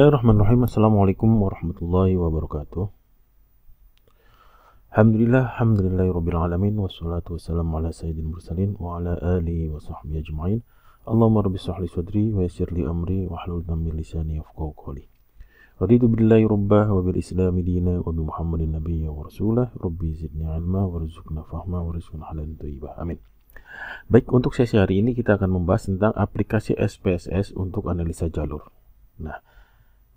Bismillahirrahmanirrahim. Assalamualaikum warahmatullahi wabarakatuh. Alhamdulillah, alhamdulillahi rabbil alamin wassalatu wassalamu ala sayyidil mursalin wa ala alihi wa sahbihi ajma'in. Allahumma rabbi sahli sadri wa yassir li amri wa hlul min lisani yafqahu qawli. Raditu billahi rabbah wa bil islami dina wa bi Muhammadin nabiyya wa rasulah. Rabbi zidni ilma warzuqna fahma warzuqna halalan thayyibah. Amin. Baik, untuk sesi hari ini kita akan membahas tentang aplikasi SPSS untuk analisa jalur. Nah,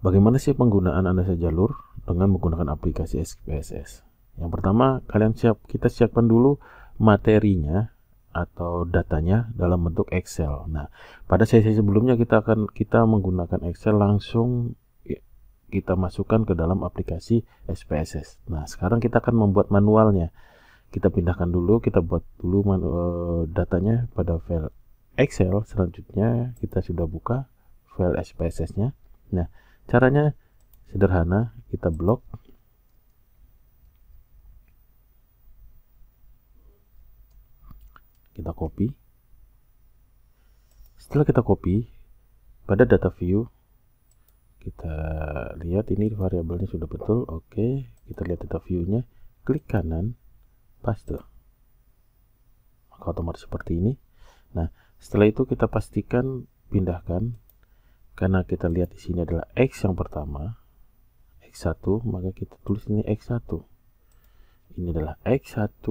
Bagaimana sih penggunaan analisa jalur dengan menggunakan aplikasi SPSS? Yang pertama, kalian siap kita siapkan dulu materinya atau datanya dalam bentuk Excel. Nah, pada sesi sebelumnya kita akan kita menggunakan Excel langsung ya, kita masukkan ke dalam aplikasi SPSS. Nah, sekarang kita akan membuat manualnya. Kita pindahkan dulu, kita buat dulu eh, datanya pada file Excel. Selanjutnya kita sudah buka file SPSS-nya. Nah, Caranya sederhana, kita blok kita copy. Setelah kita copy, pada data view kita lihat ini variabelnya sudah betul. Oke, kita lihat data view-nya, klik kanan, paste. Maka otomatis seperti ini. Nah, setelah itu kita pastikan pindahkan karena kita lihat di sini adalah X yang pertama X1 maka kita tulis ini X1 ini adalah X1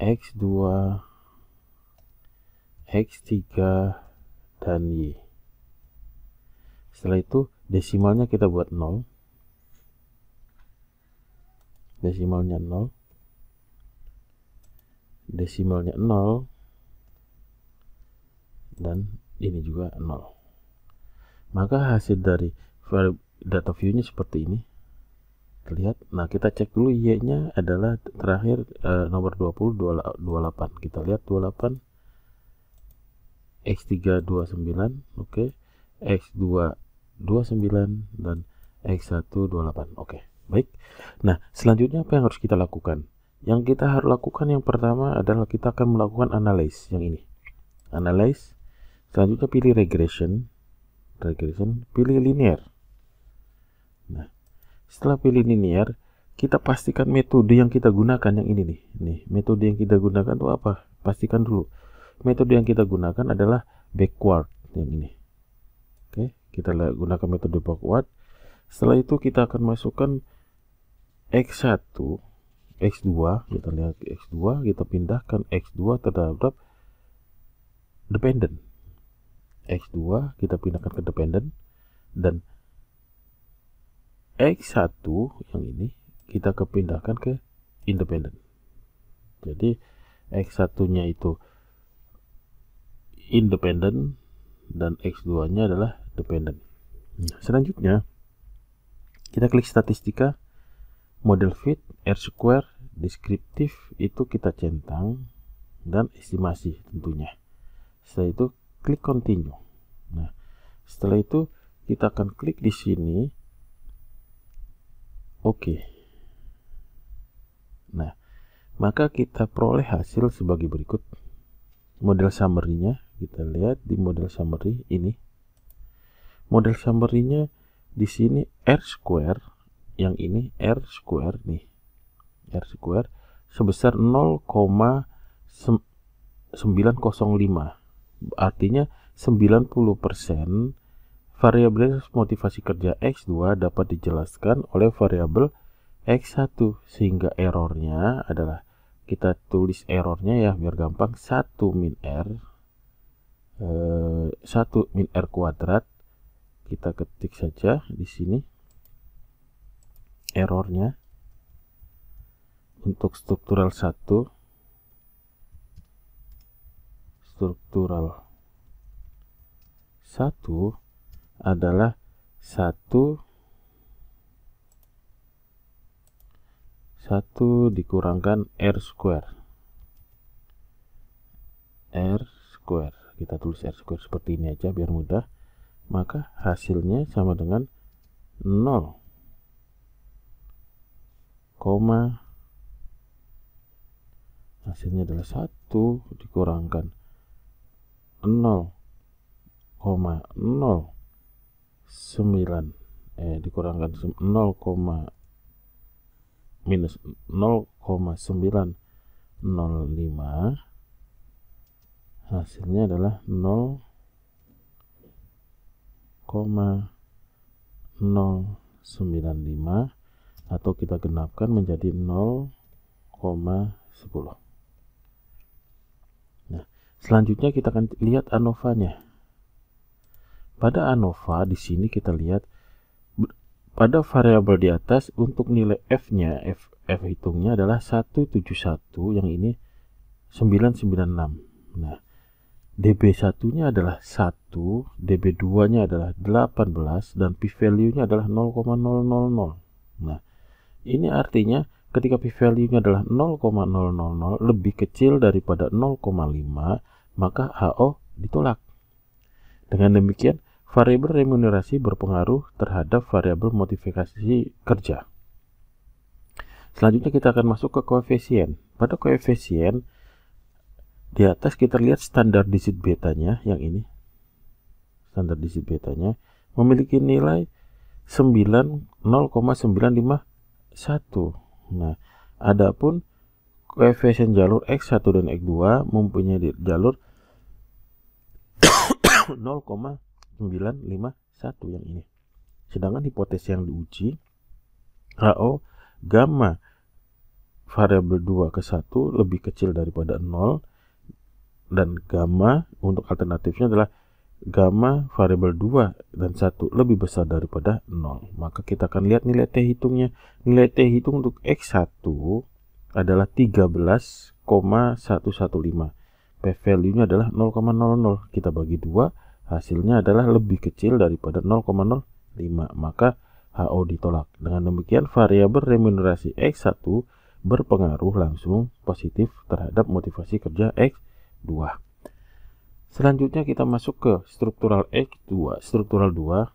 X2 X3 dan Y setelah itu desimalnya kita buat 0 desimalnya 0 desimalnya 0 dan ini juga 0 maka hasil dari data view-nya seperti ini terlihat nah kita cek dulu y nya adalah terakhir e, nomor 20 28 kita lihat 28 x3 29 oke okay. x2 29 dan x1 28 oke okay. baik nah selanjutnya apa yang harus kita lakukan yang kita harus lakukan yang pertama adalah kita akan melakukan analyze yang ini analyze Selanjutnya pilih regression. Regression, pilih linear. Nah, setelah pilih linear, kita pastikan metode yang kita gunakan yang ini nih. Nih, metode yang kita gunakan itu apa? Pastikan dulu. Metode yang kita gunakan adalah backward yang ini. Oke, kita gunakan metode backward. Setelah itu kita akan masukkan X1, X2, kita lihat X2, kita pindahkan X2 terhadap dependent. X2 kita pindahkan ke dependent dan X1 yang ini kita kepindahkan ke independent jadi X1 nya itu independent dan X2 nya adalah dependent nah, selanjutnya kita klik statistika model fit R square deskriptif itu kita centang dan estimasi tentunya setelah itu klik continue. Nah, setelah itu kita akan klik di sini. Oke. Okay. Nah, maka kita peroleh hasil sebagai berikut. Model summary-nya kita lihat di model summary ini. Model summary-nya di sini R square, yang ini R square nih. R square sebesar 0,905 Artinya 90% variabel motivasi kerja X2 dapat dijelaskan oleh variabel X1 sehingga errornya adalah kita tulis errornya ya biar gampang 1 min R eh, 1 min R kuadrat kita ketik saja di sini errornya untuk struktural 1 struktural. Satu adalah satu satu dikurangkan r square. r square. Kita tulis r square seperti ini aja biar mudah. Maka hasilnya sama dengan 0, 0, hasilnya adalah satu dikurangkan 0,09 eh dikurangkan 0, minus 0,905 hasilnya adalah 0,095 atau kita genapkan menjadi 0,10 Selanjutnya kita akan lihat ANOVA-nya. Pada ANOVA di sini kita lihat pada variabel di atas untuk nilai f-nya f f hitungnya adalah 171 yang ini 996. Nah, DB1-nya adalah 1, DB2-nya adalah 18 dan p-value-nya adalah 0,000. Nah, ini artinya ketika p-value-nya adalah 0,000 lebih kecil daripada 0,5 maka HO ditolak. Dengan demikian, variabel remunerasi berpengaruh terhadap variabel modifikasi kerja. Selanjutnya kita akan masuk ke koefisien. Pada koefisien, di atas kita lihat standar disit betanya yang ini. Standar disit betanya memiliki nilai 9 Nah, adapun koefisien jalur X1 dan X2 mempunyai jalur 0,951 yang ini. Sedangkan hipotesis yang diuji HO gamma variabel 2 ke 1 lebih kecil daripada 0 dan gamma untuk alternatifnya adalah gamma variabel 2 dan 1 lebih besar daripada 0. Maka kita akan lihat nilai T hitungnya. Nilai T hitung untuk X1 adalah 13,115. P value-nya adalah 0,00. Kita bagi dua, hasilnya adalah lebih kecil daripada 0,05. Maka HO ditolak. Dengan demikian variabel remunerasi X1 berpengaruh langsung positif terhadap motivasi kerja X2. Selanjutnya kita masuk ke struktural X2, struktural 2.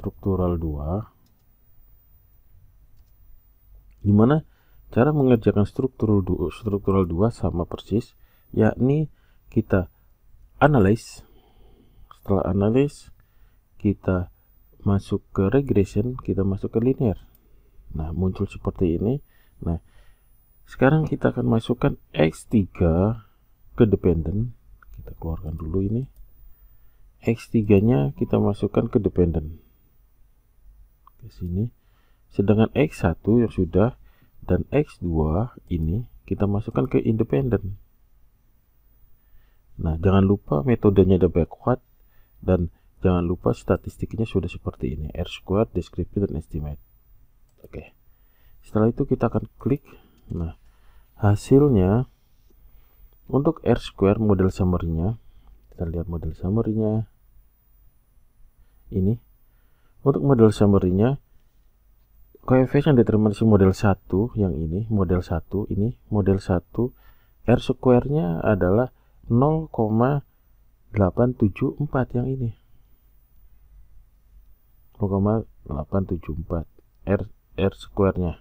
Struktural 2 dimana cara mengerjakan struktur 2, struktural dua sama persis yakni kita analyze setelah analyze kita masuk ke regression kita masuk ke linear nah muncul seperti ini nah sekarang kita akan masukkan X3 ke dependent kita keluarkan dulu ini X3 nya kita masukkan ke dependent ke sini Sedangkan X1 yang sudah dan X2 ini kita masukkan ke independen. Nah, jangan lupa metodenya ada backward dan jangan lupa statistiknya sudah seperti ini, R squared, descriptive dan estimate. Oke. Setelah itu kita akan klik. Nah, hasilnya untuk R squared model summary-nya, kita lihat model summary-nya. Ini untuk model summary-nya Koefisien determinasi model 1 yang ini, model 1 ini, model 1 R square-nya adalah 0,874 yang ini. 0,874 R R square-nya.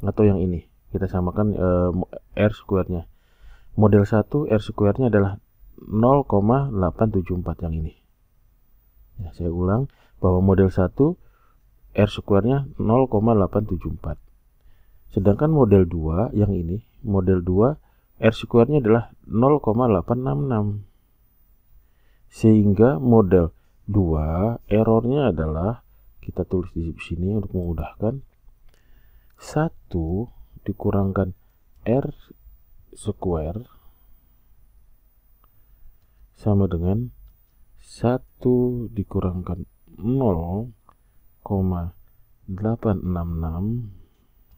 Atau yang ini. Kita samakan uh, R square-nya. Model 1 R square-nya adalah 0,874 yang ini. Ya, saya ulang, bahwa model 1 R square-nya 0,874. Sedangkan model 2 yang ini, model 2 R square-nya adalah 0,866. Sehingga model 2 errornya adalah kita tulis di sini untuk memudahkan 1 dikurangkan R square sama dengan 1 dikurangkan 0,866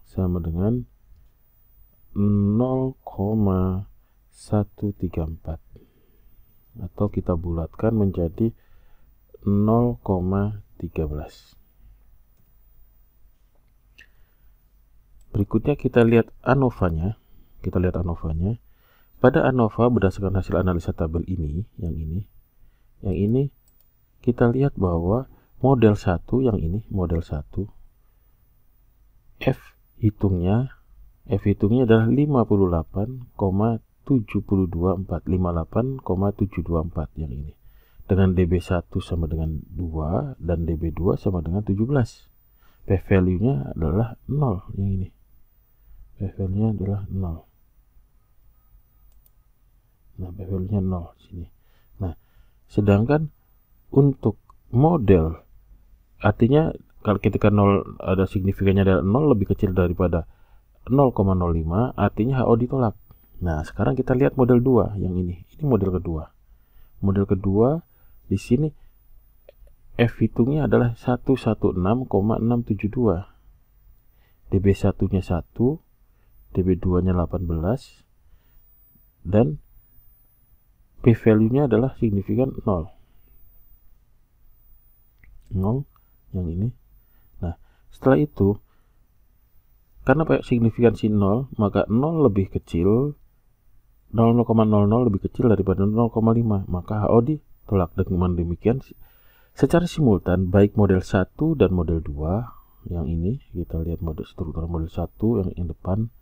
sama dengan 0,134 atau kita bulatkan menjadi 0,13 Berikutnya kita lihat ANOVA-nya. Kita lihat ANOVA-nya. Pada ANOVA berdasarkan hasil analisa tabel ini, yang ini, yang ini kita lihat bahwa model 1 yang ini model 1 F hitungnya F hitungnya adalah 58,724 yang ini dengan DB1 sama dengan 2 dan DB2 sama dengan 17 P value nya adalah 0 yang ini P value nya adalah 0 nah P value nya 0 sini nah sedangkan untuk model artinya kalau ketika 0 ada signifikannya adalah 0 lebih kecil daripada 0,05 artinya HO ditolak. Nah, sekarang kita lihat model 2 yang ini. Ini model kedua. Model kedua di sini F hitungnya adalah 116,672. DB1-nya 1, DB2-nya 18 dan P value-nya adalah signifikan 0. 0 yang ini nah setelah itu karena signifikansi 0 maka 0 lebih kecil 0,00 lebih kecil daripada 0,5 maka HO ditolak dengan demikian secara simultan baik model 1 dan model 2 yang ini kita lihat model struktur model 1 yang yang depan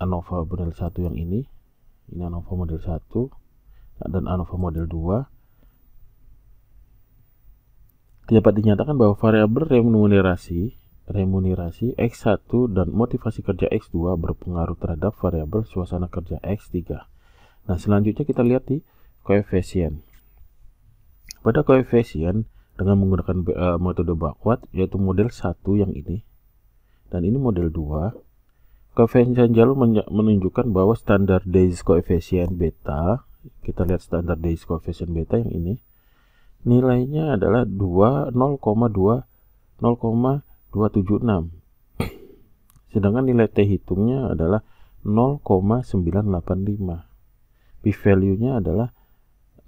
ANOVA model 1 yang ini ini ANOVA model 1 dan ANOVA model 2 dapat dinyatakan bahwa variabel remunerasi remunerasi X1 dan motivasi kerja X2 berpengaruh terhadap variabel suasana kerja X3. Nah, selanjutnya kita lihat di koefisien. Pada koefisien dengan menggunakan uh, metode backward yaitu model 1 yang ini dan ini model 2. Koefisien jalur menunjukkan bahwa standar days koefisien beta, kita lihat standar days koefisien beta yang ini nilainya adalah 2 0,276 sedangkan nilai T hitungnya adalah 0,985 P value nya adalah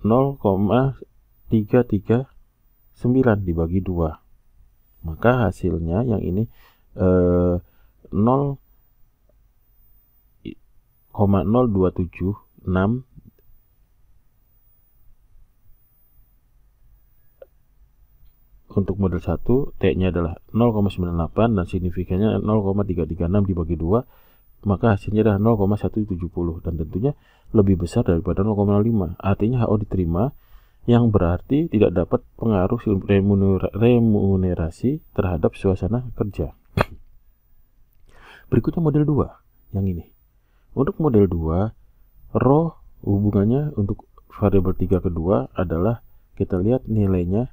0,339 dibagi 2 maka hasilnya yang ini eh, 0,0276 untuk model 1 T-nya adalah 0,98 dan signifikannya 0,336 dibagi 2 maka hasilnya adalah 0,170 dan tentunya lebih besar daripada 0,05 artinya HO diterima yang berarti tidak dapat pengaruh remunerasi terhadap suasana kerja berikutnya model 2 yang ini untuk model 2 roh hubungannya untuk variabel 3 kedua adalah kita lihat nilainya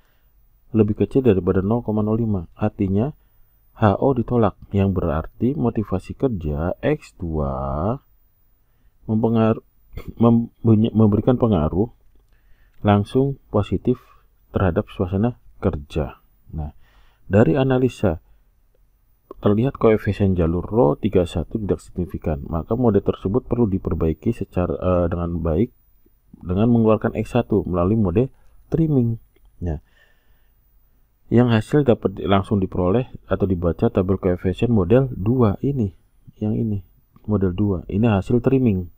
lebih kecil daripada 0,05. Artinya HO ditolak yang berarti motivasi kerja X2 memberikan pengaruh langsung positif terhadap suasana kerja. Nah, dari analisa terlihat koefisien jalur Rho 31 tidak signifikan, maka mode tersebut perlu diperbaiki secara uh, dengan baik dengan mengeluarkan X1 melalui mode trimming. Nah, yang hasil dapat langsung diperoleh atau dibaca tabel koefisien model 2 ini yang ini model 2 ini hasil trimming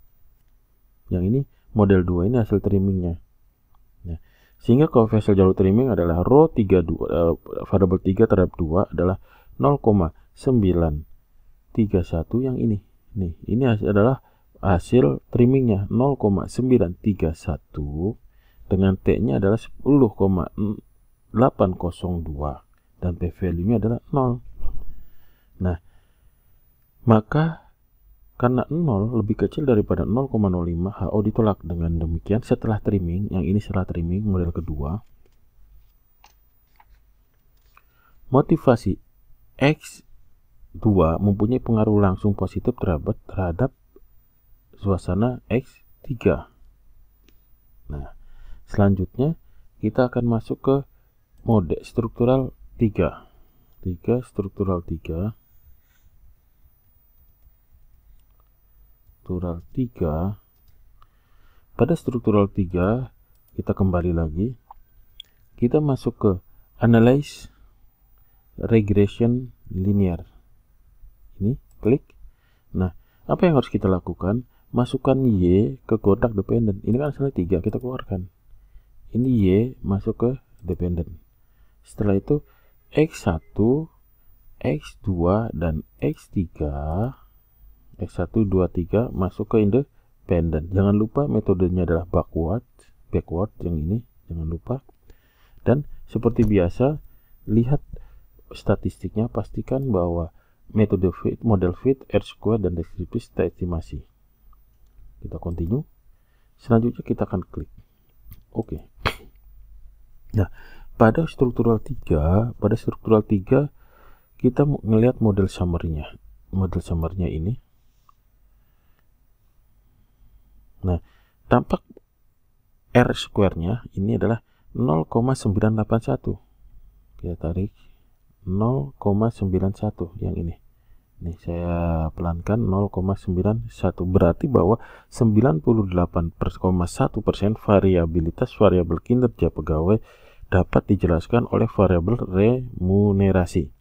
yang ini model 2 ini hasil trimmingnya nah, sehingga koefisien jalur trimming adalah rho 32 uh, eh, variabel 3 terhadap 2 adalah 0,931 yang ini nih ini hasil, adalah hasil trimmingnya 0,931 dengan T nya adalah 10,6 802 dan p value-nya adalah 0. Nah, maka karena 0 lebih kecil daripada 0,05 HO ditolak dengan demikian setelah trimming yang ini setelah trimming model kedua motivasi X2 mempunyai pengaruh langsung positif terhadap terhadap suasana X3 nah selanjutnya kita akan masuk ke mode struktural 3 3 struktural 3 struktural 3 pada struktural 3 kita kembali lagi kita masuk ke analyze regression linear ini klik nah apa yang harus kita lakukan masukkan Y ke kotak dependent ini kan hasilnya 3 kita keluarkan ini Y masuk ke dependent setelah itu X1, X2 dan X3 X1, 2, 3 masuk ke independent Jangan lupa metodenya adalah backward, backward yang ini jangan lupa. Dan seperti biasa lihat statistiknya pastikan bahwa metode fit, model fit, R square dan deskriptif estimasi. Kita continue. Selanjutnya kita akan klik. Oke. Okay. Nah, pada struktural 3 pada struktural 3 kita melihat model summary-nya model summary-nya ini nah tampak R square-nya ini adalah 0,981 kita tarik 0,91 yang ini nih saya pelankan 0,91 berarti bahwa 98,1% variabilitas variabel kinerja pegawai dapat dijelaskan oleh variabel remunerasi.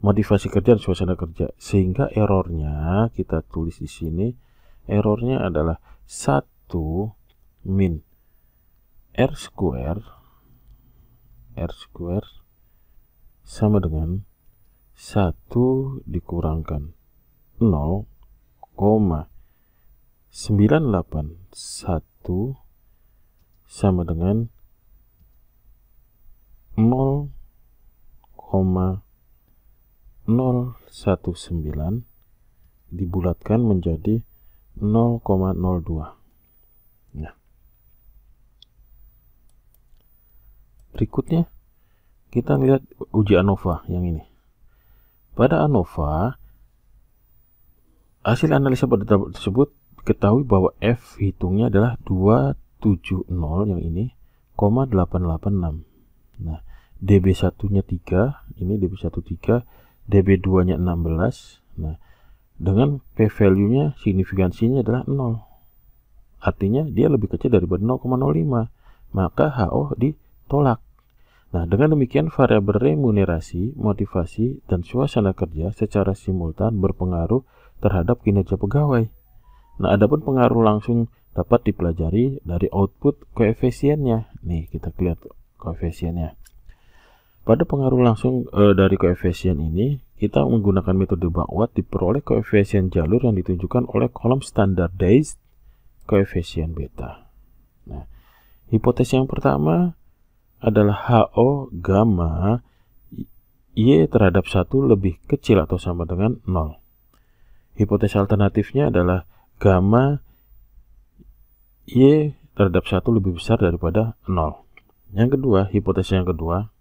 Motivasi kerja dan suasana kerja. Sehingga errornya kita tulis di sini. Errornya adalah 1 min R square R square sama dengan 1 dikurangkan 981 sama dengan 0,019 dibulatkan menjadi 0,02 nah berikutnya kita lihat uji ANOVA yang ini pada ANOVA hasil analisa pada tabel tersebut ketahui bahwa F hitungnya adalah 270 yang ini 0,886 nah DB1 nya 3 ini DB1 3 DB2 nya 16 nah dengan P value nya signifikansinya adalah 0 artinya dia lebih kecil daripada 0,05 maka HO ditolak Nah, dengan demikian variabel remunerasi, motivasi, dan suasana kerja secara simultan berpengaruh terhadap kinerja pegawai. Nah, adapun pengaruh langsung dapat dipelajari dari output koefisiennya. Nih, kita lihat koefisiennya. Pada pengaruh langsung e, dari koefisien ini, kita menggunakan metode backward diperoleh koefisien jalur yang ditunjukkan oleh kolom standardized koefisien beta. Nah, hipotesis yang pertama adalah HO gamma Y terhadap satu lebih kecil atau sama dengan 0. Hipotesis alternatifnya adalah gamma Y terhadap satu lebih besar daripada 0. Yang kedua, hipotesis yang kedua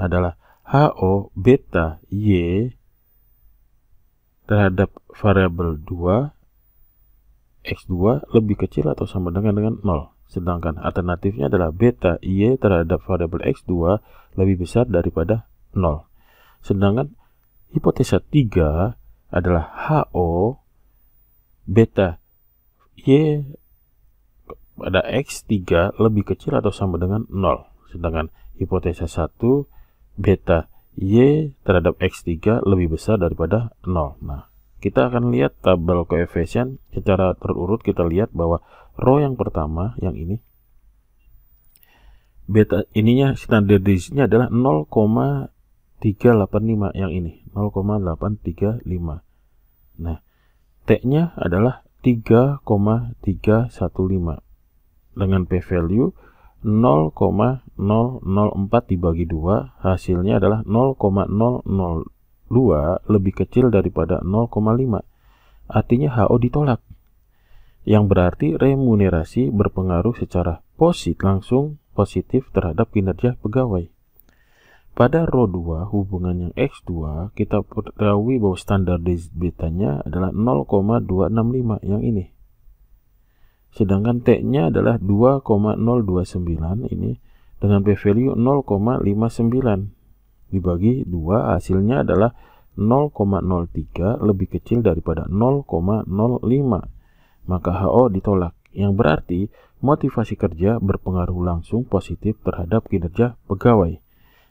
adalah HO beta Y terhadap variabel 2 X2 lebih kecil atau sama dengan dengan 0. Sedangkan alternatifnya adalah beta Y terhadap variabel X2 lebih besar daripada 0. Sedangkan hipotesa 3 adalah HO beta Y pada X3 lebih kecil atau sama dengan 0. Sedangkan hipotesa 1 beta Y terhadap X3 lebih besar daripada 0. Nah, kita akan lihat tabel koefisien secara terurut kita lihat bahwa rho yang pertama yang ini beta ininya standar deviation adalah 0,385 yang ini 0,835. Nah, T-nya adalah 3,315 dengan p value 0, 004 dibagi 2 hasilnya adalah 0,002 lebih kecil daripada 0,5 artinya HO ditolak yang berarti remunerasi berpengaruh secara positif langsung positif terhadap kinerja pegawai. Pada row 2 hubungan yang X2 kita ketahui bahwa standar betanya adalah 0,265 yang ini. Sedangkan T-nya adalah 2,029 ini dengan P value 0,59 dibagi 2 hasilnya adalah 0,03 lebih kecil daripada 0,05 maka HO ditolak yang berarti motivasi kerja berpengaruh langsung positif terhadap kinerja pegawai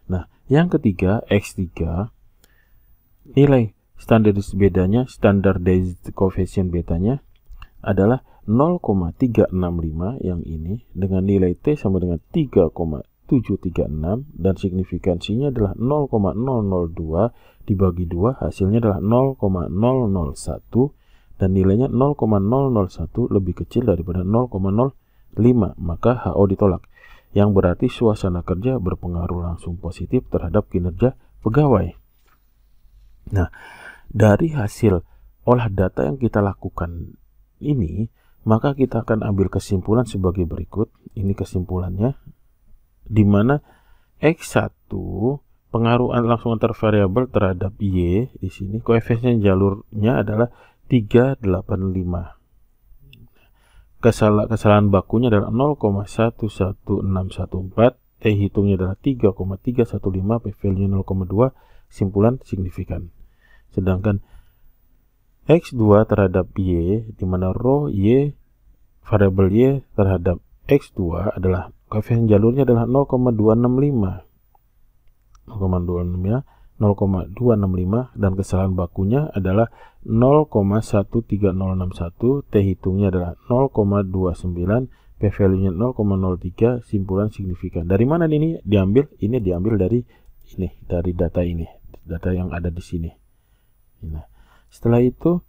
nah yang ketiga X3 nilai standar bedanya standardized coefficient betanya adalah 0,365 yang ini dengan nilai T sama dengan 3,736 dan signifikansinya adalah 0,002 dibagi 2 hasilnya adalah 0,001 dan nilainya 0,001 lebih kecil daripada 0,05 maka HO ditolak yang berarti suasana kerja berpengaruh langsung positif terhadap kinerja pegawai. Nah, dari hasil olah data yang kita lakukan ini maka kita akan ambil kesimpulan sebagai berikut. Ini kesimpulannya, di mana X1 pengaruh langsung antar variabel terhadap Y di sini koefisien jalurnya adalah 385. Kesalahan, kesalahan bakunya adalah 0,11614, T hitungnya adalah 3,315, P value 0,2, simpulan signifikan. Sedangkan X2 terhadap Y, di mana rho Y, variabel Y terhadap X2 adalah, koefisien jalurnya adalah 0,265. 0,265 0,265 dan kesalahan bakunya adalah 0,13061 T hitungnya adalah 0,29 P value-nya 0,03 simpulan signifikan dari mana ini diambil ini diambil dari ini dari data ini data yang ada di sini nah setelah itu,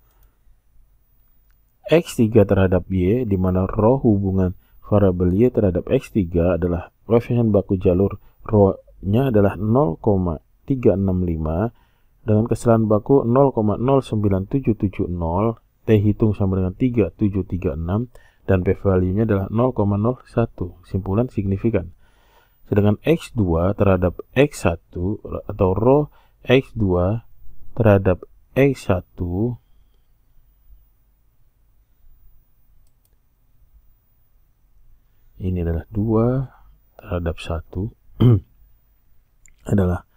X3 terhadap Y, di mana Rho hubungan variabel Y terhadap X3 adalah koefisien baku jalur rho-nya adalah 0,365 dengan kesalahan baku 0,09770 T hitung sama dengan 3736 dan P value-nya adalah 0,01 simpulan signifikan sedangkan X2 terhadap X1 atau rho X2 terhadap X1 ini adalah 2 terhadap 1 adalah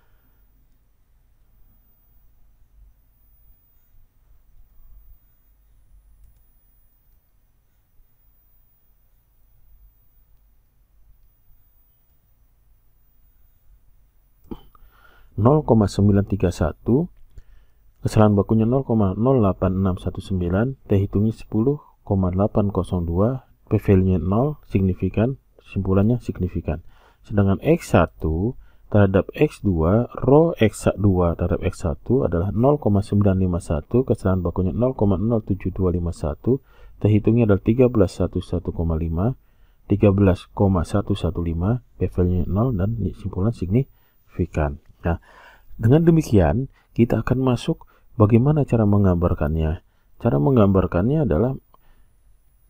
nol koma sembilan tiga satu Kesalahan bakunya 0,08619, T hitungnya 10,802, P value-nya 0, signifikan, kesimpulannya signifikan. Sedangkan X1 terhadap X2, Rho X2 terhadap X1 adalah 0,951, kesalahan bakunya 0,07251, terhitungnya adalah 13115, 13,115, P value-nya 0, dan kesimpulan signifikan. Nah, dengan demikian, kita akan masuk Bagaimana cara menggambarkannya? Cara menggambarkannya adalah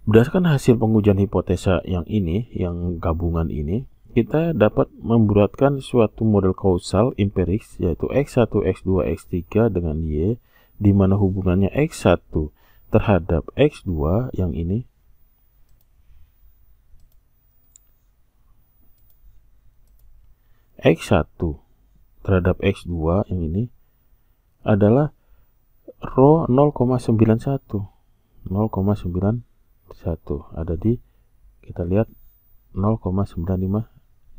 berdasarkan hasil pengujian hipotesa yang ini, yang gabungan ini, kita dapat membuatkan suatu model kausal empiris yaitu X1, X2, X3 dengan Y di mana hubungannya X1 terhadap X2 yang ini X1 terhadap X2 yang ini adalah Rho 0,91 0,91 ada di kita lihat 0,95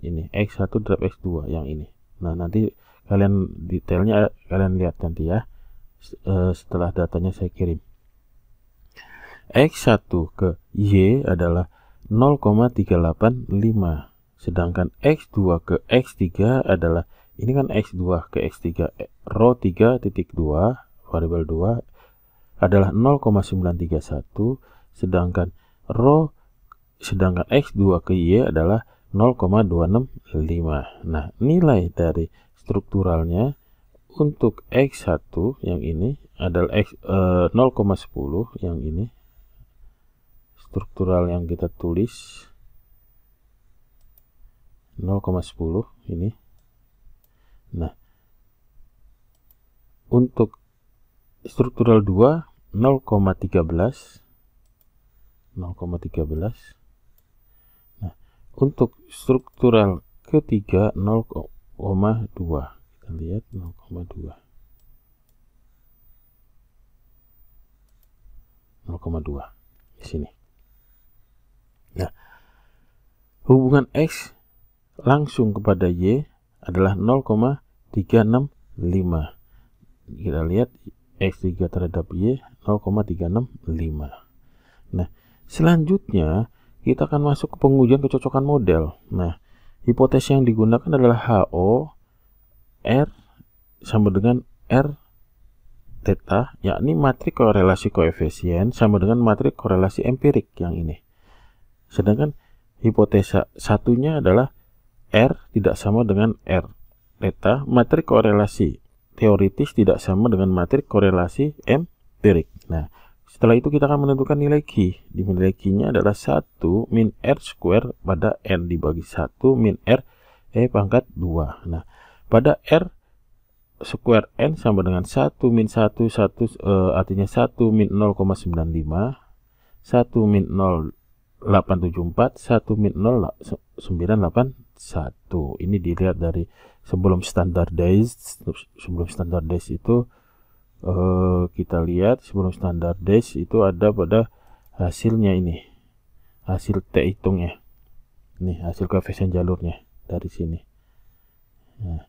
ini X1 drop X2 yang ini nah nanti kalian detailnya eh, kalian lihat nanti ya eh, setelah datanya saya kirim X1 ke Y adalah 0,385 sedangkan X2 ke X3 adalah ini kan X2 ke X3 Rho 3.2 variabel 2 adalah 0,931 sedangkan rho sedangkan x 2 ke y adalah 0,265. Nah, nilai dari strukturalnya untuk x1 yang ini adalah x eh, 0,10 yang ini struktural yang kita tulis 0,10 ini. Nah, untuk struktural 2 0,13 0,13 nah untuk struktural ketiga 0,2 kita lihat 0,2 0,2 di sini nah hubungan X langsung kepada Y adalah 0,365 kita lihat X3 terhadap Y 0,365. Nah, selanjutnya kita akan masuk ke pengujian kecocokan model. Nah, hipotesis yang digunakan adalah HO R sama dengan R theta, yakni matrik korelasi koefisien sama dengan matrik korelasi empirik yang ini. Sedangkan hipotesa satunya adalah R tidak sama dengan R theta matrik korelasi teoritis tidak sama dengan materi korelasi empirik. Nah, setelah itu kita akan menentukan nilai Q. Di nilai Q-nya adalah 1 min R square pada N dibagi 1 min R E pangkat 2. Nah, pada R square N sama dengan 1 min 1, 1 eh, artinya 1 min 0,95, 1 min 0874, 1 min 0981. Ini dilihat dari sebelum standardized sebelum standardized itu uh, kita lihat sebelum standardized itu ada pada hasilnya ini hasil T hitungnya nih hasil koefisien jalurnya dari sini nah,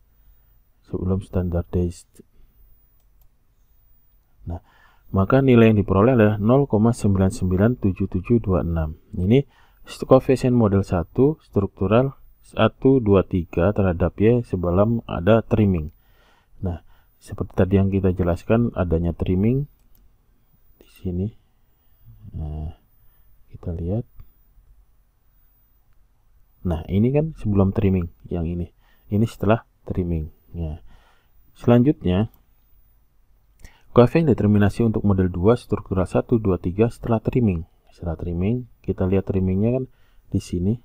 sebelum standardized nah maka nilai yang diperoleh adalah 0,997726 ini koefisien model 1 struktural 1, 2, 3 terhadap Y sebelum ada trimming. Nah, seperti tadi yang kita jelaskan adanya trimming di sini. Nah, kita lihat. Nah, ini kan sebelum trimming yang ini. Ini setelah trimming. Ya. Selanjutnya, Koefisien determinasi untuk model 2 struktural 1, 2, 3 setelah trimming. Setelah trimming, kita lihat trimmingnya kan di sini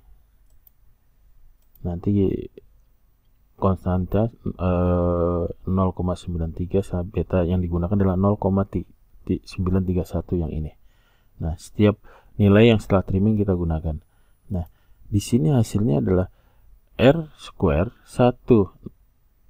nanti konstanta eh, 0,93 beta yang digunakan adalah 0,931 yang ini. Nah, setiap nilai yang setelah trimming kita gunakan. Nah, di sini hasilnya adalah R square 1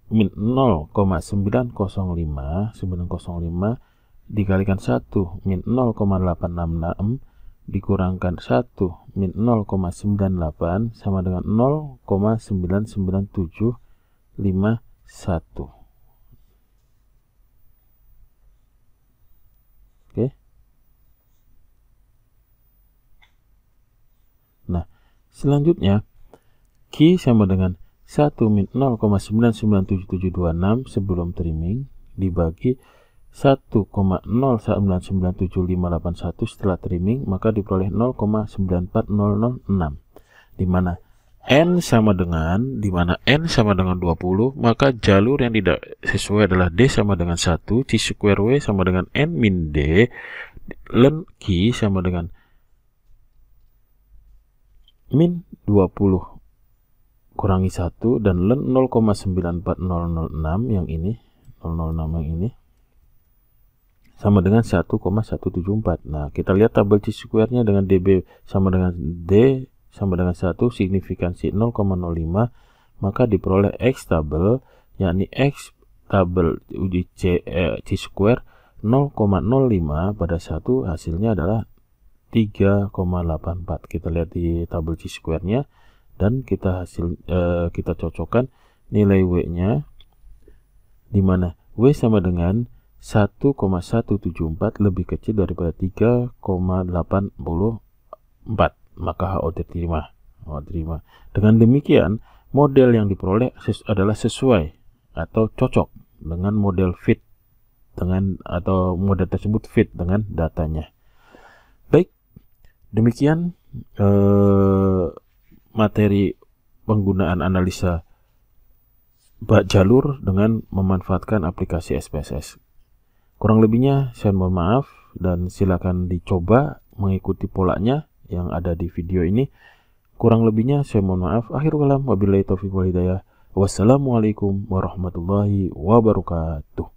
0,905 905 dikalikan 1 0,866 dikurangkan 1 min 0,98 sama dengan 0,99751. Oke. Nah, selanjutnya Q sama dengan 1 min 0,997726 sebelum trimming dibagi 1,09997581 setelah trimming maka diperoleh 0,94006 di mana N sama dengan di N sama dengan 20 maka jalur yang tidak sesuai adalah D sama dengan 1 C square W sama dengan N min D len Q sama dengan min 20 kurangi 1 dan len 0,94006 yang ini 006 yang ini sama dengan 1,174. Nah, kita lihat tabel C square-nya dengan DB sama dengan D sama dengan 1, signifikansi 0,05, maka diperoleh X tabel, yakni X tabel uji C, eh, square 0,05 pada 1 hasilnya adalah 3,84. Kita lihat di tabel C square-nya dan kita hasil eh, kita cocokkan nilai W-nya di mana W sama dengan 1,174 lebih kecil daripada 3,84 maka HO diterima. HO diterima. Dengan demikian, model yang diperoleh ses adalah sesuai atau cocok dengan model fit dengan atau model tersebut fit dengan datanya. Baik, demikian eh, materi penggunaan analisa bak jalur dengan memanfaatkan aplikasi SPSS. Kurang lebihnya saya mohon maaf dan silakan dicoba mengikuti polanya yang ada di video ini. Kurang lebihnya saya mohon maaf. Akhir kalam wabillahi taufiq wal hidayah. Wassalamualaikum warahmatullahi wabarakatuh.